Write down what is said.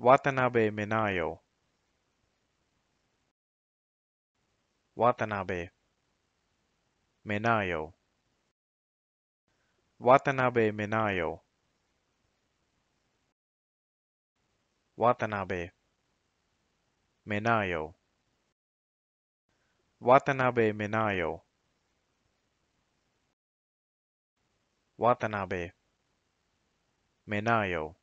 Watanabe Minayo Watanabe Minayo Watanabe Minayo Watanabe Minayo Watanabe Minayo Watanabe Minayo